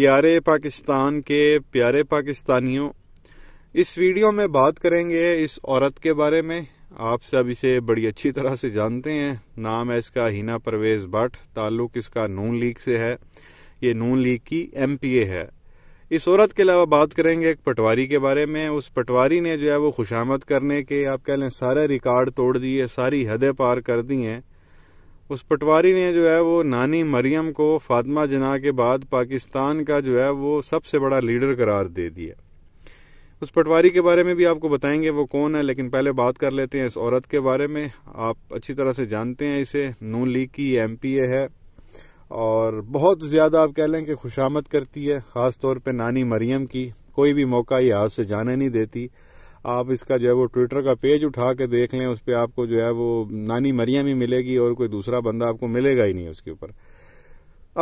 प्यारे पाकिस्तान के प्यारे पाकिस्तानियों इस वीडियो में बात करेंगे इस औरत के बारे में आप सब इसे बड़ी अच्छी तरह से जानते हैं नाम है इसका हिना परवेज भट्ट ताल्लुक इसका नून लीग से है ये नून लीग की एमपीए है इस औरत के अलावा बात करेंगे एक पटवारी के बारे में उस पटवारी ने जो है वो खुशामद करने के आप कह लें सारे रिकॉर्ड तोड़ दिए सारी हदें पार कर दी हैं उस पटवारी ने जो है वो नानी मरियम को फातिमा जना के बाद पाकिस्तान का जो है वो सबसे बड़ा लीडर करार दे दिया उस पटवारी के बारे में भी आपको बताएंगे वो कौन है लेकिन पहले बात कर लेते हैं इस औरत के बारे में आप अच्छी तरह से जानते हैं इसे नू लीग की एम है और बहुत ज़्यादा आप कह लें कि खुशामद करती है खासतौर पर नानी मरियम की कोई भी मौका ये हाथ से जाने नहीं देती आप इसका जो है वो ट्विटर का पेज उठा के देख लें उस पर आपको जो है वो नानी मरियम ही मिलेगी और कोई दूसरा बंदा आपको मिलेगा ही नहीं उसके ऊपर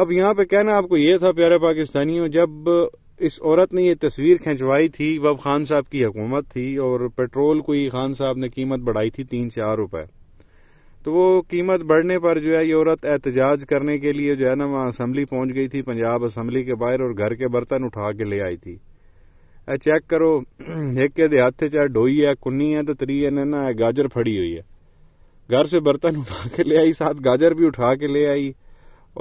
अब यहाँ पे कहना आपको ये था प्यारे पाकिस्तानियों जब इस औरत ने ये तस्वीर खिंचवाई थी वब खान साहब की हुकूमत थी और पेट्रोल को ही खान साहब ने कीमत बढ़ाई थी तीन चार रुपए तो वो कीमत बढ़ने पर जो है ये औरत एहतजाज करने के लिए जो है ना वहां असम्बली पहुंच गई थी पंजाब असम्बली के बाहर और घर के बर्तन उठा के ले आई थी चेक करो एक ਦੇ चाहे डोई है कुन्नी है तो त्री ਤੇ ना गाजर फड़ी हुई है घर से बर्तन उठा के ले आई साथ गाजर भी उठा के ले आई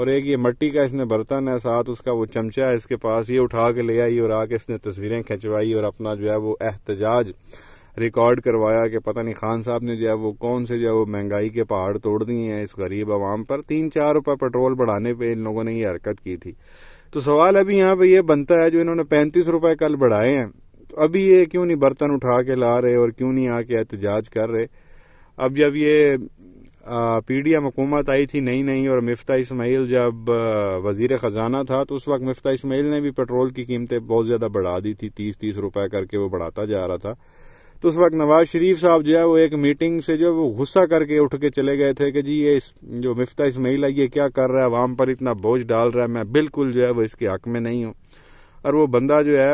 और एक ये मट्टी का इसने बर्तन है साथ उसका वो चमचा है इसके पास ये उठा के ले आई और आके इसने तस्वीरें खिंचवाई और अपना जो है वो एहतजाज रिकॉर्ड करवाया कि पता नहीं खान साहब ने जो है वो कौन से जो है वो महंगाई के पहाड़ तोड़ दिए हैं इस गरीब आवाम पर तीन चार रुपये पेट्रोल बढ़ाने पर इन लोगों ने ये हरकत की थी तो सवाल अभी यहाँ पे ये बनता है जो इन्होंने पैंतीस रुपए कल बढ़ाए हैं तो अभी ये क्यों नहीं बर्तन उठा के ला रहे और क्यों नहीं आके एहतजाज कर रहे अब जब ये पीडीएम हुकूमत आई थी नई नई और मिफ्ता इसमाइल जब वजीर ख़जाना था तो उस वक्त मिफ्ता इसमाइल ने भी पेट्रोल की कीमतें बहुत ज़्यादा बढ़ा दी थी तीस तीस रुपए करके वो बढ़ाता जा रहा था तो उस वक्त नवाज शरीफ साहब जो है वो एक मीटिंग से जो है वो गुस्सा करके उठ के चले गए थे कि जी ये इस जो मिफ्ता इसमाइल है ये क्या कर रहा है आवाम पर इतना बोझ डाल रहा है मैं बिल्कुल जो है वो इसके हक में नहीं हूँ और वो बंदा जो है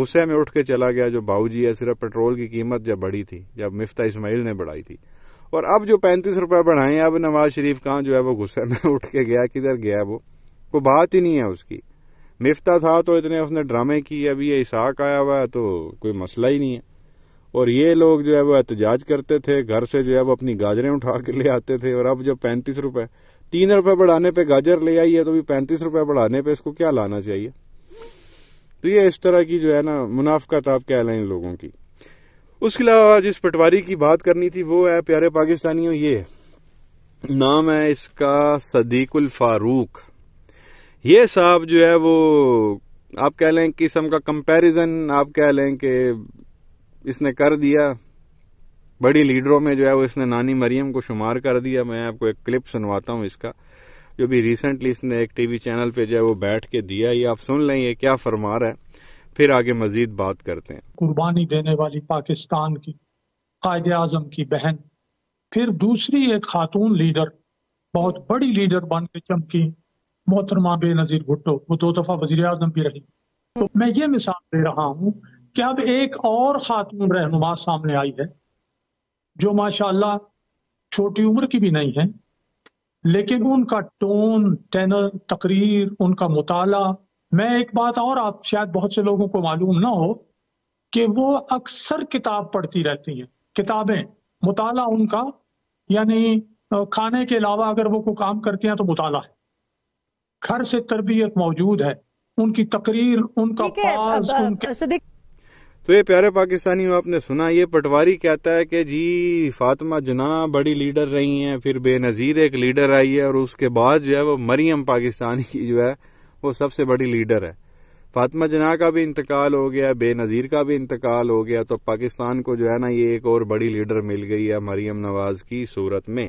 गुस्से में उठ के चला गया जो बाबू जी है सिर्फ पेट्रोल की कीमत जब बढ़ी थी जब मिफ्ता इसमाइल ने बढ़ाई थी और अब जो पैंतीस रुपये बढ़ाए अब नवाज शरीफ कहाँ जो है वो गुस्से में उठ के गया किधर गया वो कोई बात ही नहीं है उसकी मिफ्ता था तो इतने उसने ड्रामे किए अभी ये इसहाक आया हुआ है तो कोई मसला ही नहीं है और ये लोग जो है वो एहतजाज करते थे घर से जो है वो अपनी गाजरें उठा के ले आते थे और अब जब पैंतीस रुपए तीन रुपए बढ़ाने पे गाजर ले आई है तो भी पैंतीस रुपए बढ़ाने पे इसको क्या लाना चाहिए तो ये इस तरह की जो है ना मुनाफ्त आप कह लें इन लोगों की उसके अलावा जिस पटवारी की बात करनी थी वो है प्यारे पाकिस्तानियों ये नाम है इसका सदीकुल फारूक ये साहब जो है वो आप कह लें किस्म का कंपेरिजन आप कह लें कि इसने कर दिया बड़ी लीडरों में जो है वो इसने नानी मरियम को शुमार कर दिया मैं आपको एक क्लिप सुनवाता हूँ इसका जो भी रिसेंटली इसने एक टीवी चैनल पे जो है वो बैठ के दिया ये आप सुन लें ये क्या फरमा रहा है फिर आगे मजीद बात करते हैं कुर्बानी देने वाली पाकिस्तान की कायद आजम की बहन फिर दूसरी एक खातून लीडर बहुत बड़ी लीडर बन के चमकी मोहतरमा बेनजीर भुट्टो वो दो दफा वजी आजम भी रही तो मैं ये मिसाल दे रहा हूँ कि अब एक और खातून रहनुमा सामने आई है जो माशाल्लाह छोटी उम्र की भी नहीं है लेकिन उनका टोन टेनर तकरीर उनका मुताला मैं एक बात और आप शायद बहुत से लोगों को मालूम ना हो कि वो अक्सर किताब पढ़ती रहती हैं किताबें मुताला उनका यानी खाने के अलावा अगर वो को काम करती हैं तो मुताला है घर से तरबियत मौजूद है उनकी तकरीर उनका पास उनके तो ये प्यारे पाकिस्तानियों आपने सुना ये पटवारी कहता है कि जी फातिमा जना बड़ी लीडर रही हैं फिर बेनज़ीर एक लीडर आई है और उसके बाद जो है वो मरियम पाकिस्तानी की जो है वो सबसे बड़ी लीडर है फातिमा जना का भी इंतकाल हो गया बेनज़ीर का भी इंतकाल हो गया तो पाकिस्तान को जो है ना ये एक और बड़ी लीडर मिल गई है मरियम नवाज़ की सूरत में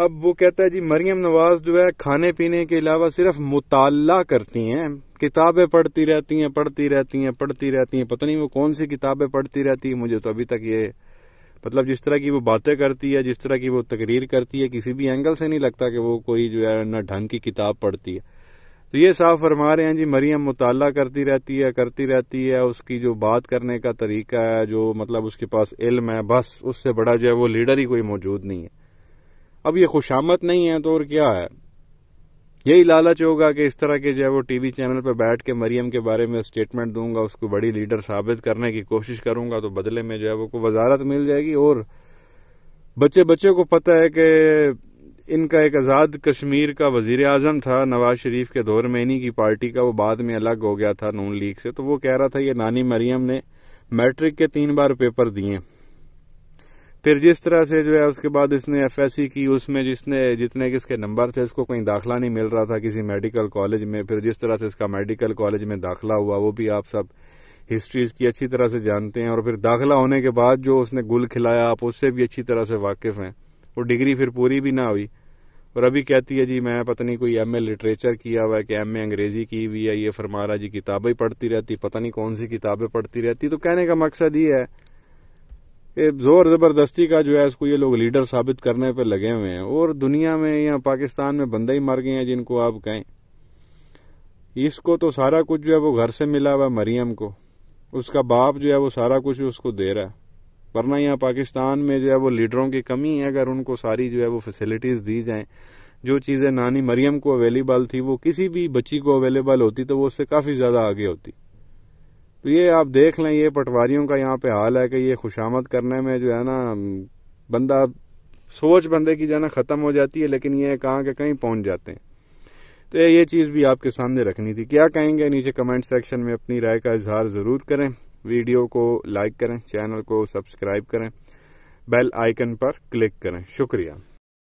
अब वो कहता है जी मरियम नवाज जो है खाने पीने के अलावा सिर्फ मुताला करती हैं किताबें पढ़ती रहती हैं पढ़ती रहती हैं पढ़ती रहती हैं पता नहीं वो कौन सी किताबें पढ़ती रहती है मुझे तो अभी तक ये मतलब जिस तरह की वो बातें करती है जिस तरह की वो तकरीर करती है किसी भी एंगल से नहीं लगता कि वो कोई जो है ना ढंग की किताब पढ़ती है तो ये साफ फरमा रहे हैं जी मरियम मुताला करती रहती है करती रहती है उसकी जो बात करने का तरीका है जो मतलब उसके पास इल्म है बस उससे बड़ा जो है वो लीडर ही कोई मौजूद नहीं है अब ये खुशामत नहीं है तो और क्या है यही लालच होगा कि इस तरह के जो है वो टीवी चैनल पर बैठ के मरियम के बारे में स्टेटमेंट दूंगा उसको बड़ी लीडर साबित करने की कोशिश करूंगा तो बदले में जो है वो को वजारत मिल जाएगी और बच्चे बच्चे को पता है कि इनका एक आज़ाद कश्मीर का वजीर आजम था नवाज शरीफ के दौर में इन्हीं की पार्टी का वो बाद में अलग हो गया था नून लीग से तो वो कह रहा था ये नानी मरियम ने मैट्रिक के तीन बार पेपर दिए फिर जिस तरह से जो है उसके बाद इसने एफ एस सी की उसमें जिसने जितने कि इसके नंबर थे इसको कहीं दाखला नहीं मिल रहा था किसी मेडिकल कॉलेज में फिर जिस तरह से इसका मेडिकल कॉलेज में दाखला हुआ वो भी आप सब हिस्ट्रीज की अच्छी तरह से जानते हैं और फिर दाखिला होने के बाद जो उसने गुल खिलाया आप उससे भी अच्छी तरह से वाकिफ़ हैं वो डिग्री फिर पूरी भी ना हुई और अभी कहती है जी मैं पता नहीं कोई एम ए लिटरेचर किया हुआ है कि एम ए अंग्रेजी की हुई है ये फरमा रहा जी किताबें पढ़ती रहती पता नहीं कौन सी किताबें पढ़ती रहती तो कहने का मकसद ये है ज़ोर ज़बरदस्ती का जो है इसको ये लोग लीडर साबित करने पर लगे हुए हैं और दुनिया में या पाकिस्तान में बंदे ही मर गए हैं जिनको आप कहें इसको तो सारा कुछ जो है वो घर से मिला हुआ मरियम को उसका बाप जो है वो सारा कुछ उसको दे रहा है वरना यहाँ पाकिस्तान में जो है वो लीडरों की कमी है अगर उनको सारी जो है वो फैसिलिटीज़ दी जाएं जो चीज़ें नानी मरियम को अवेलेबल थी वो किसी भी बच्ची को अवेलेबल होती तो वो उससे काफ़ी ज़्यादा आगे होती तो ये आप देख लें ये पटवारियों का यहाँ पे हाल है कि ये खुशामद करने में जो है ना बंदा सोच बंदे की जो है ना ख़त्म हो जाती है लेकिन ये कहाँ के कहीं पहुंच जाते हैं तो ये चीज़ भी आपके सामने रखनी थी क्या कहेंगे नीचे कमेंट सेक्शन में अपनी राय का इजहार ज़रूर करें वीडियो को लाइक करें चैनल को सब्सक्राइब करें बेल आइकन पर क्लिक करें शुक्रिया